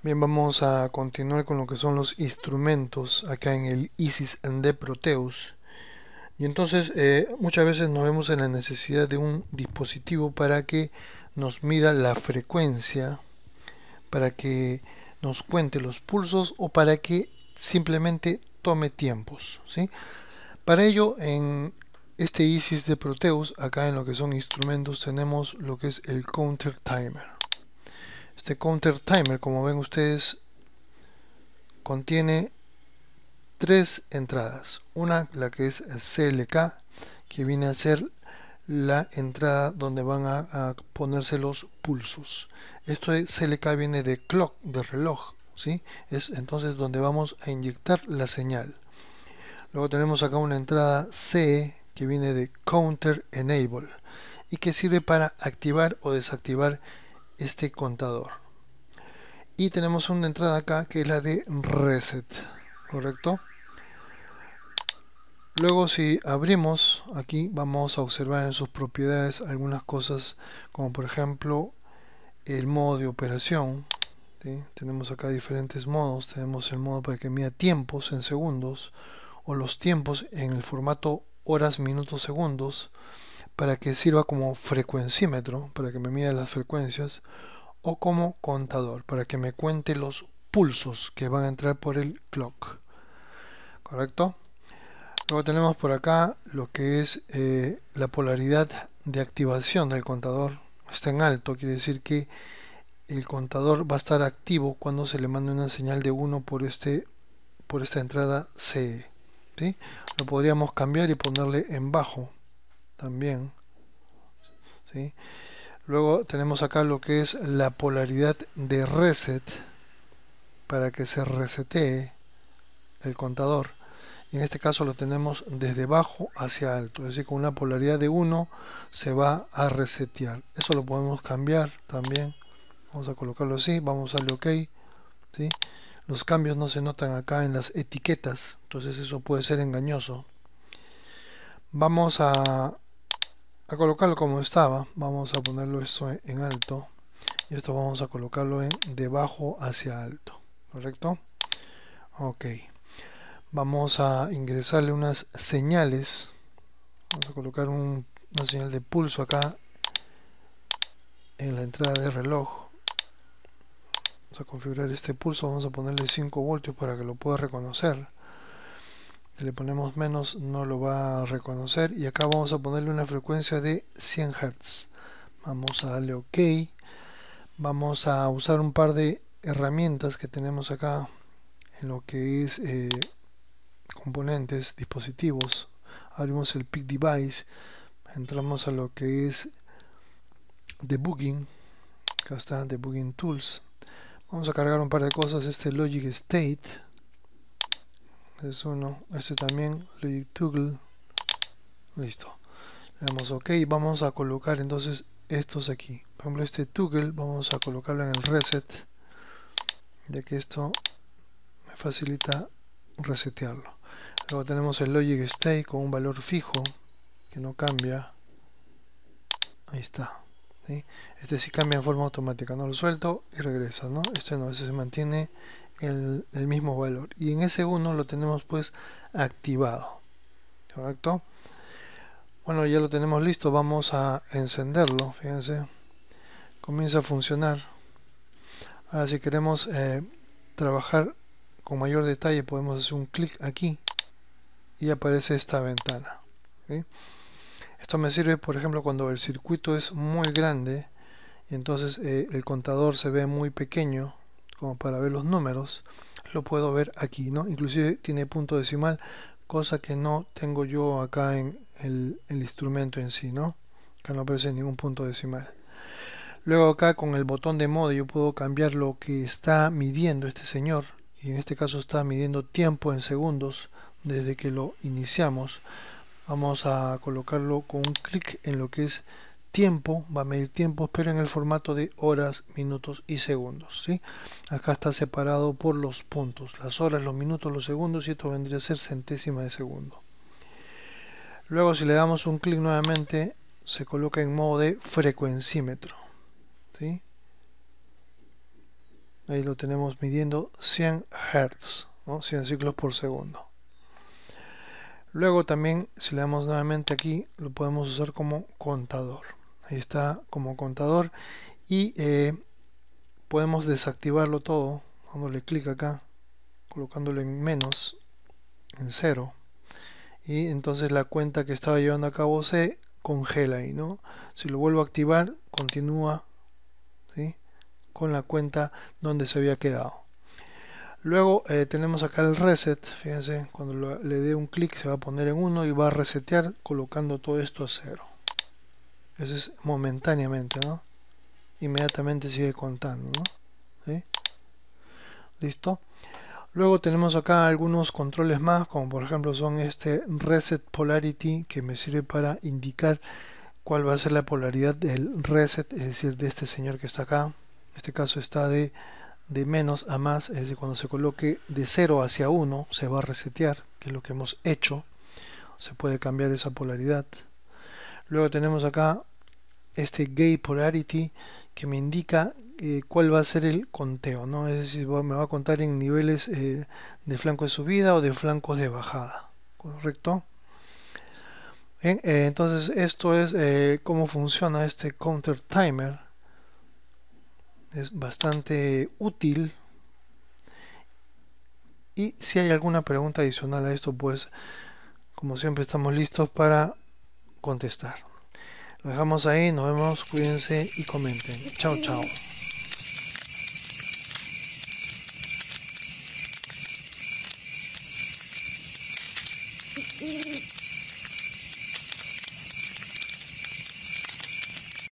Bien, vamos a continuar con lo que son los instrumentos acá en el ISIS de Proteus. Y entonces eh, muchas veces nos vemos en la necesidad de un dispositivo para que nos mida la frecuencia, para que nos cuente los pulsos o para que simplemente tome tiempos. ¿sí? Para ello en este ISIS de Proteus, acá en lo que son instrumentos, tenemos lo que es el counter timer. Este counter timer, como ven ustedes, contiene tres entradas. Una, la que es CLK, que viene a ser la entrada donde van a, ponerse los pulsos. Esto de CLK viene de clock, de reloj, ¿sí? Es entonces donde vamos a inyectar la señal. Luego tenemos acá una entrada C que viene de counter enable y que sirve para activar o desactivar este contador. Y tenemos una entrada acá que es la de reset, ¿correcto? Luego si abrimos aquí vamos a observar en sus propiedades algunas cosas como por ejemplo el modo de operación. Tenemos acá diferentes modos. Tenemos el modo para que mida tiempos en segundos o los tiempos en el formato horas, minutos, segundos para que sirva como frecuencímetro, para que me mida las frecuencias, o como contador, para que me cuente los pulsos que van a entrar por el clock. ¿Correcto? Luego tenemos por acá lo que es eh, la polaridad de activación del contador. Está en alto, quiere decir que el contador va a estar activo cuando se le manda una señal de 1 por, este, por esta entrada CE. Lo podríamos cambiar y ponerle en bajo también. Luego tenemos acá lo que es la polaridad de reset para que se resetee el contador. Y en este caso lo tenemos desde bajo hacia alto, es decir, con una polaridad de 1 se va a resetear. Eso lo podemos cambiar también. Vamos a colocarlo así, vamos a darle OK. ¿sí? Los cambios no se notan acá en las etiquetas, entonces eso puede ser engañoso. Vamos a a colocarlo como estaba vamos a ponerlo esto en alto y esto vamos a colocarlo en debajo hacia alto correcto ok vamos a ingresarle unas señales vamos a colocar un, una señal de pulso acá en la entrada de reloj vamos a configurar este pulso vamos a ponerle 5 voltios para que lo pueda reconocer le ponemos menos no lo va a reconocer y acá vamos a ponerle una frecuencia de 100 Hz vamos a darle ok vamos a usar un par de herramientas que tenemos acá en lo que es eh, componentes, dispositivos abrimos el pick device entramos a lo que es debugging acá está debugging tools vamos a cargar un par de cosas este logic state es uno, este también, Logic Toggle, listo, le damos ok, vamos a colocar entonces estos aquí, por ejemplo este toggle vamos a colocarlo en el reset, ya que esto me facilita resetearlo, luego tenemos el Logic state con un valor fijo, que no cambia, ahí está, este sí cambia de forma automática, no lo suelto y regresa, ¿no? este no, ese se mantiene el, mismo valor y en ese 1 lo tenemos pues activado correcto bueno ya lo tenemos listo vamos a encenderlo fíjense comienza a funcionar ahora si queremos eh, trabajar con mayor detalle podemos hacer un clic aquí y aparece esta ventana esto me sirve por ejemplo cuando el circuito es muy grande y entonces eh, el contador se ve muy pequeño como para ver los números, lo puedo ver aquí, ¿no? Inclusive tiene punto decimal, cosa que no tengo yo acá en el, instrumento en sí, ¿no? Acá no aparece ningún punto decimal. Luego acá con el botón de modo yo puedo cambiar lo que está midiendo este señor. Y en este caso está midiendo tiempo en segundos desde que lo iniciamos. Vamos a colocarlo con un clic en lo que es tiempo, va a medir tiempo pero en el formato de horas, minutos y segundos. ¿sí? Acá está separado por los puntos, las horas, los minutos, los segundos y esto vendría a ser centésima de segundo. Luego si le damos un clic nuevamente se coloca en modo de frecuencímetro. Ahí lo tenemos midiendo 100 Hz, 100 ciclos por segundo. Luego también si le damos nuevamente aquí lo podemos usar como contador ahí está como contador y eh, podemos desactivarlo todo dándole clic acá colocándole en menos en cero y entonces la cuenta que estaba llevando a cabo se congela y no si lo vuelvo a activar continúa con la cuenta donde se había quedado luego eh, tenemos acá el reset fíjense cuando le dé un clic se va a poner en 1 y va a resetear colocando todo esto a cero eso es momentáneamente, ¿no? Inmediatamente sigue contando, ¿no? ¿Listo? Luego tenemos acá algunos controles más, como por ejemplo son este Reset Polarity, que me sirve para indicar cuál va a ser la polaridad del reset, es decir, de este señor que está acá. En este caso está de, de menos a más, es decir, cuando se coloque de 0 hacia 1 se va a resetear, que es lo que hemos hecho. Se puede cambiar esa polaridad. Luego tenemos acá este gate polarity que me indica eh, cuál va a ser el conteo, ¿no? es decir, me va a contar en niveles eh, de flanco de subida o de flanco de bajada, ¿correcto? Eh, entonces esto es cómo funciona este counter timer, es bastante útil y si hay alguna pregunta adicional a esto, pues como siempre estamos listos para contestar. Lo dejamos ahí, nos vemos, cuídense y comenten. Chao, chao.